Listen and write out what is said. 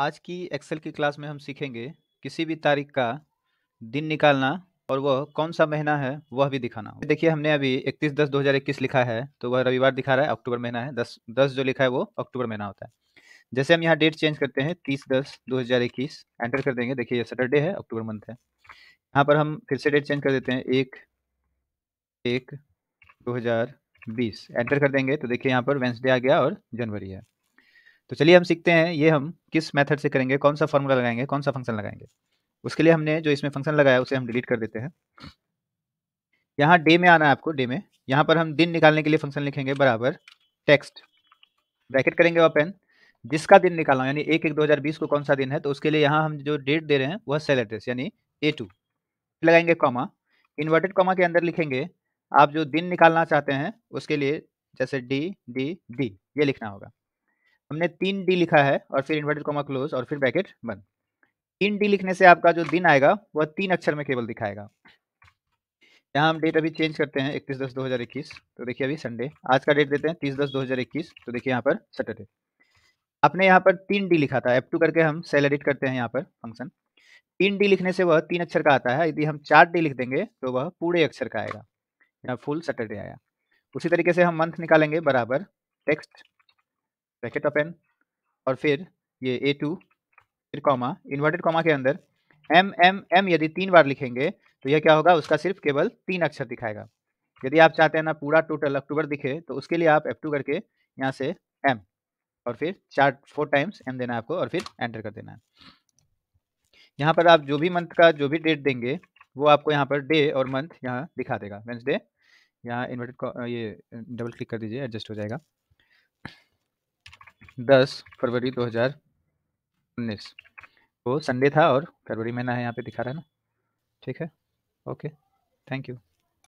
आज की एक्सेल की क्लास में हम सीखेंगे किसी भी तारीख का दिन निकालना और वह कौन सा महीना है वह भी दिखाना देखिए हमने अभी 31 दस 2021 लिखा है तो वह रविवार दिखा रहा है अक्टूबर महीना है 10 10 जो लिखा है वो अक्टूबर महीना होता है जैसे हम यहाँ डेट चेंज करते हैं 30 दस 2021 एंटर कर देंगे देखिए ये सैटरडे है अक्टूबर मंथ है यहाँ पर हम फिर से डेट चेंज कर देते हैं एक एक दो एंटर कर देंगे तो देखिए यहाँ पर वेंसडे आ गया और जनवरी है तो चलिए हम सीखते हैं ये हम किस मेथड से करेंगे कौन सा फॉर्मूला लगाएंगे कौन सा फंक्शन लगाएंगे उसके लिए हमने जो इसमें फंक्शन लगाया उसे हम डिलीट कर देते हैं यहाँ डे में आना है आपको डे में यहाँ पर हम दिन निकालने के लिए फंक्शन लिखेंगे बराबर टेक्स्ट ब्रैकेट करेंगे ओपन जिसका दिन निकालना यानी एक एक दो हज़ार बीस को कौन सा दिन है तो उसके लिए यहाँ हम जो डेट दे रहे हैं वह सेल एड्रेस यानी ए टू लगाएंगे कॉमा इन्वर्टेड कॉमा के अंदर लिखेंगे आप जो दिन निकालना चाहते हैं उसके लिए जैसे डी डी डी ये लिखना होगा हमने तीन डी लिखा है और फिर इन्वर्टेड कॉमा क्लोज और फिर ब्रैकेट बंद तीन डी लिखने से आपका जो दिन आएगा वह तीन अक्षर में केवल दिखाएगा यहाँ हम डेट अभी चेंज करते हैं इकतीस दस दो हज़ार इक्कीस तो देखिए अभी संडे आज का डेट देते हैं तीस दस दो हज़ार इक्कीस तो देखिए यहाँ पर सैटरडे आपने यहाँ पर तीन डी लिखा था एप टू करके हम सेल एडिट करते हैं यहाँ पर फंक्शन तीन डी लिखने से वह तीन अक्षर का आता है यदि हम चार डी लिख देंगे तो वह पूरे अक्षर का आएगा यहाँ फुल सैटरडे आया उसी तरीके से हम मंथ निकालेंगे बराबर टेक्स्ट ब्रैकेट ओपन और फिर ये ए टू फिर कॉमा इन्वर्टेड कॉमा के अंदर एम एम एम यदि तीन बार लिखेंगे तो यह क्या होगा उसका सिर्फ केवल तीन अक्षर दिखाएगा यदि आप चाहते हैं ना पूरा टोटल अक्टूबर दिखे तो उसके लिए आप एफ टू करके यहाँ से एम और फिर चार फोर टाइम्स एम देना है आपको और फिर एंटर कर देना है यहाँ पर आप जो भी मंथ का जो भी डेट देंगे वो आपको यहाँ पर डे और मंथ यहाँ दिखा देगा वेंसडे यहाँ इन्वर्टेड ये डबल क्लिक कर दीजिए एडजस्ट हो जाएगा दस फरवरी दो हज़ार उन्नीस वो संडे था और फरवरी महीना है यहाँ पे दिखा रहा है ना ठीक है ओके थैंक यू